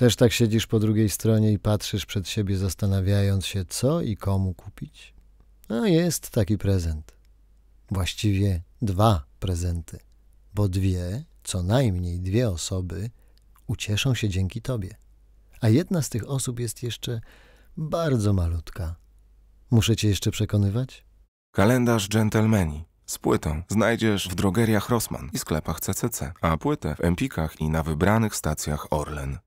Też tak siedzisz po drugiej stronie i patrzysz przed siebie, zastanawiając się, co i komu kupić? A jest taki prezent. Właściwie dwa prezenty, bo dwie, co najmniej dwie osoby ucieszą się dzięki tobie. A jedna z tych osób jest jeszcze bardzo malutka. Muszę cię jeszcze przekonywać? Kalendarz dżentelmeni. Z płytą znajdziesz w drogeriach Rossmann i sklepach CCC, a płytę w Empikach i na wybranych stacjach Orlen.